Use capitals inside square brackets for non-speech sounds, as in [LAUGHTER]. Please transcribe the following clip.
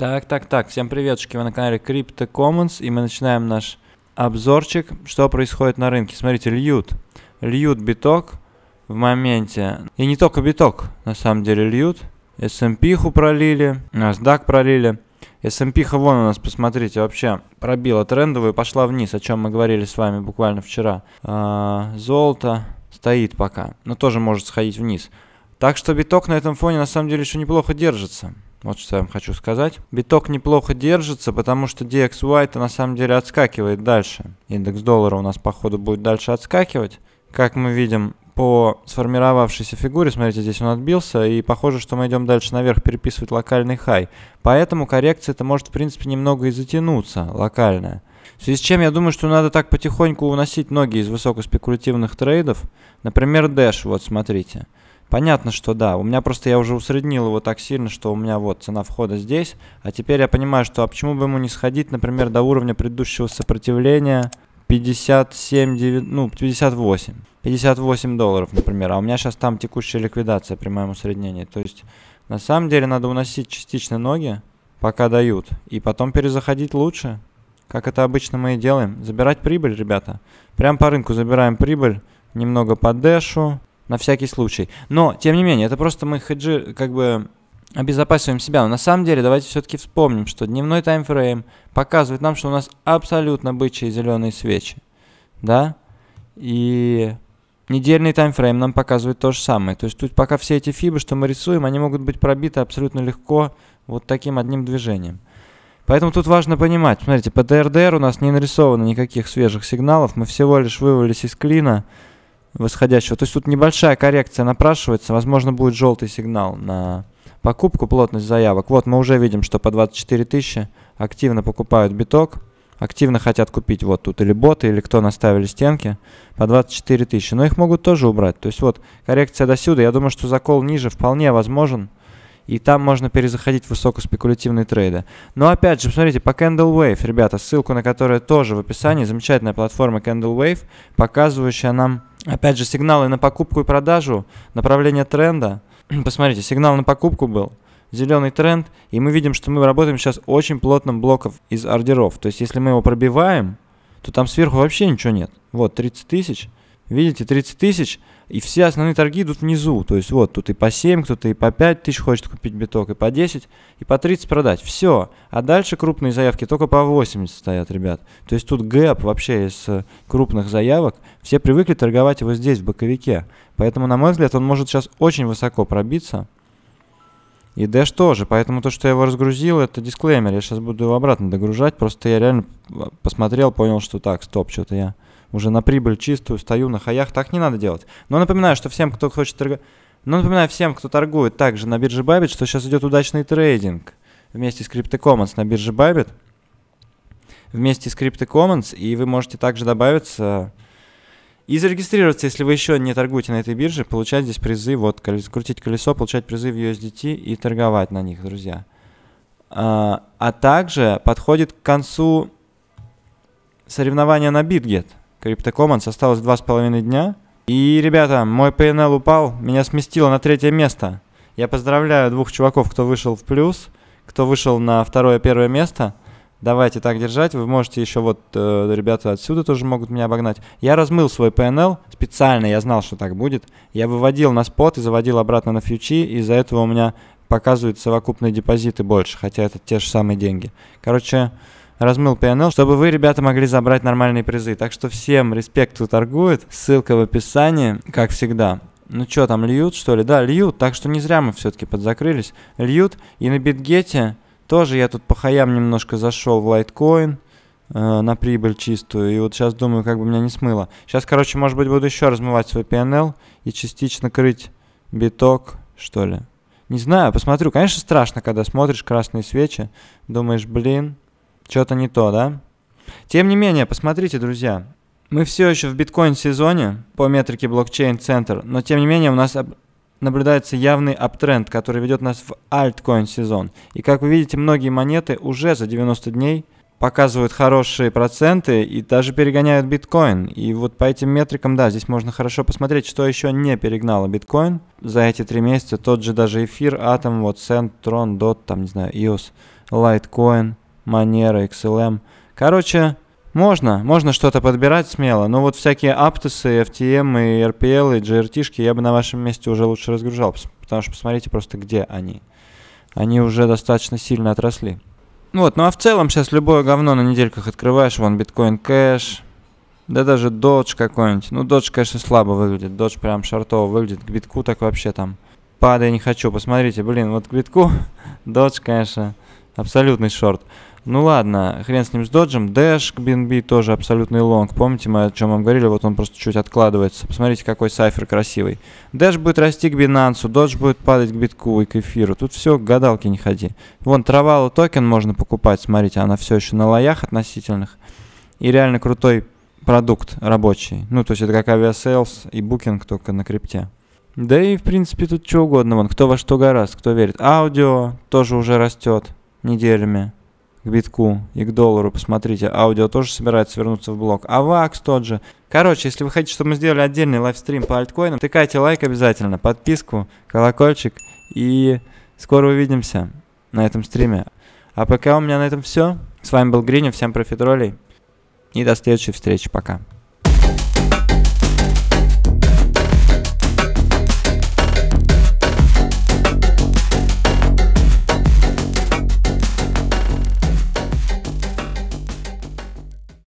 Так, так, так, всем привет, вы на канале Crypto Commons, и мы начинаем наш обзорчик, что происходит на рынке. Смотрите, льют, льют биток в моменте, и не только биток, на самом деле льют, S&P пролили, NASDAQ пролили, S&P вон у нас, посмотрите, вообще пробила трендовую, пошла вниз, о чем мы говорили с вами буквально вчера. А, золото стоит пока, но тоже может сходить вниз. Так что биток на этом фоне на самом деле еще неплохо держится. Вот что я вам хочу сказать. Биток неплохо держится, потому что DXY-то на самом деле отскакивает дальше. Индекс доллара у нас, походу, будет дальше отскакивать. Как мы видим, по сформировавшейся фигуре, смотрите, здесь он отбился, и похоже, что мы идем дальше наверх переписывать локальный хай. Поэтому коррекция это может, в принципе, немного и затянуться, локальная. В связи с чем я думаю, что надо так потихоньку уносить ноги из высокоспекулятивных трейдов. Например, Dash, вот смотрите. Понятно, что да. У меня просто я уже усреднил его так сильно, что у меня вот цена входа здесь. А теперь я понимаю, что а почему бы ему не сходить, например, до уровня предыдущего сопротивления 57, 9, ну, 58. 58 долларов, например. А у меня сейчас там текущая ликвидация при моем усреднении. То есть, на самом деле, надо уносить частично ноги, пока дают. И потом перезаходить лучше, как это обычно мы и делаем. Забирать прибыль, ребята. Прям по рынку забираем прибыль. Немного по дэшу на всякий случай. Но, тем не менее, это просто мы хеджи, как бы обезопасиваем себя. Но на самом деле, давайте все-таки вспомним, что дневной таймфрейм показывает нам, что у нас абсолютно бычьи зеленые свечи. Да? И недельный таймфрейм нам показывает то же самое. То есть тут пока все эти фибы, что мы рисуем, они могут быть пробиты абсолютно легко вот таким одним движением. Поэтому тут важно понимать, смотрите, по ТРДР у нас не нарисовано никаких свежих сигналов, мы всего лишь вывалились из клина, восходящего. То есть тут небольшая коррекция напрашивается, возможно, будет желтый сигнал на покупку, плотность заявок. Вот мы уже видим, что по 24 тысячи активно покупают биток, активно хотят купить вот тут или боты, или кто наставили стенки по 24 тысячи. Но их могут тоже убрать. То есть вот коррекция до сюда. Я думаю, что закол ниже вполне возможен и там можно перезаходить в высокоспекулятивные трейды. Но опять же, посмотрите, по Candle Wave, ребята, ссылку на которую тоже в описании, замечательная платформа Candle Wave, показывающая нам, опять же, сигналы на покупку и продажу, направление тренда. [CLEARS THROAT] Посмотрите, сигнал на покупку был, зеленый тренд, и мы видим, что мы работаем сейчас очень плотным блоком из ордеров. То есть, если мы его пробиваем, то там сверху вообще ничего нет. Вот, 30 тысяч – видите, 30 тысяч, и все основные торги идут внизу. То есть вот тут и по 7, кто-то и по 5 тысяч хочет купить биток, и по 10, и по 30 продать. Все. А дальше крупные заявки только по 80 стоят, ребят. То есть тут гэп вообще из э, крупных заявок. Все привыкли торговать его здесь, в боковике. Поэтому, на мой взгляд, он может сейчас очень высоко пробиться. И Dash тоже, поэтому то, что я его разгрузил, это дисклеймер. Я сейчас буду его обратно догружать, просто я реально э, посмотрел, понял, что так, стоп, что-то я уже на прибыль чистую, стою на хаях, так не надо делать. Но напоминаю, что всем, кто хочет торговать, но напоминаю всем, кто торгует также на бирже Bybit, что сейчас идет удачный трейдинг вместе с CryptoCommons на бирже Bybit, вместе с CryptoCommons, и вы можете также добавиться и зарегистрироваться, если вы еще не торгуете на этой бирже, получать здесь призы, вот, крутить колесо, получать призы в USDT и торговать на них, друзья. А, а, также подходит к концу соревнования на BitGet – Криптокоманд осталось два с половиной дня. И, ребята, мой PNL упал, меня сместило на третье место. Я поздравляю двух чуваков, кто вышел в плюс, кто вышел на второе-первое место. Давайте так держать. Вы можете еще вот, э, ребята отсюда тоже могут меня обогнать. Я размыл свой PNL специально, я знал, что так будет. Я выводил на спот и заводил обратно на фьючи, и из-за этого у меня показывают совокупные депозиты больше, хотя это те же самые деньги. Короче, размыл PNL, чтобы вы, ребята, могли забрать нормальные призы. Так что всем респект, кто торгует. Ссылка в описании, как всегда. Ну что, там льют, что ли? Да, льют, так что не зря мы все-таки подзакрылись. Льют, и на битгете тоже я тут по хаям немножко зашел в лайткоин э, на прибыль чистую, и вот сейчас думаю, как бы меня не смыло. Сейчас, короче, может быть, буду еще размывать свой PNL и частично крыть биток, что ли. Не знаю, посмотрю. Конечно, страшно, когда смотришь красные свечи, думаешь, блин, что-то не то, да? Тем не менее, посмотрите, друзья. Мы все еще в биткоин-сезоне по метрике блокчейн-центр, но тем не менее у нас наблюдается явный аптренд, который ведет нас в альткоин-сезон. И как вы видите, многие монеты уже за 90 дней показывают хорошие проценты и даже перегоняют биткоин. И вот по этим метрикам, да, здесь можно хорошо посмотреть, что еще не перегнало биткоин за эти три месяца. Тот же даже эфир, атом, вот, Сент, Трон, Дот, там, не знаю, Иос, Лайткоин. Манера, XLM. Эм. Короче, можно, можно что-то подбирать смело, но вот всякие Аптосы, FTM, эм и RPL, и grt я бы на вашем месте уже лучше разгружал, потому что посмотрите просто, где они. Они уже достаточно сильно отросли. Вот, ну а в целом сейчас любое говно на недельках открываешь, вон биткоин кэш, да даже Dodge какой-нибудь. Ну, Dodge, конечно, слабо выглядит. Dodge прям шартово выглядит. К битку так вообще там. Падай не хочу. Посмотрите, блин, вот к битку Dodge, [LAUGHS] конечно, абсолютный шорт. Ну ладно, хрен с ним с доджем. Дэш к BNB тоже абсолютный лонг. Помните, мы о чем вам говорили? Вот он просто чуть откладывается. Посмотрите, какой сайфер красивый. Дэш будет расти к Binance, додж будет падать к битку и к эфиру. Тут все, гадалки не ходи. Вон, травалу токен можно покупать. Смотрите, она все еще на лоях относительных. И реально крутой продукт рабочий. Ну, то есть это как авиасейлс и букинг только на крипте. Да и, в принципе, тут что угодно. Вон, кто во что гораст, кто верит. Аудио тоже уже растет неделями к битку и к доллару, посмотрите, аудио тоже собирается вернуться в блок, а ВАКС тот же. Короче, если вы хотите, чтобы мы сделали отдельный лайвстрим по альткоинам, тыкайте лайк обязательно, подписку, колокольчик, и скоро увидимся на этом стриме. А пока у меня на этом все. С вами был Гринев, всем профитролей, и до следующей встречи, пока.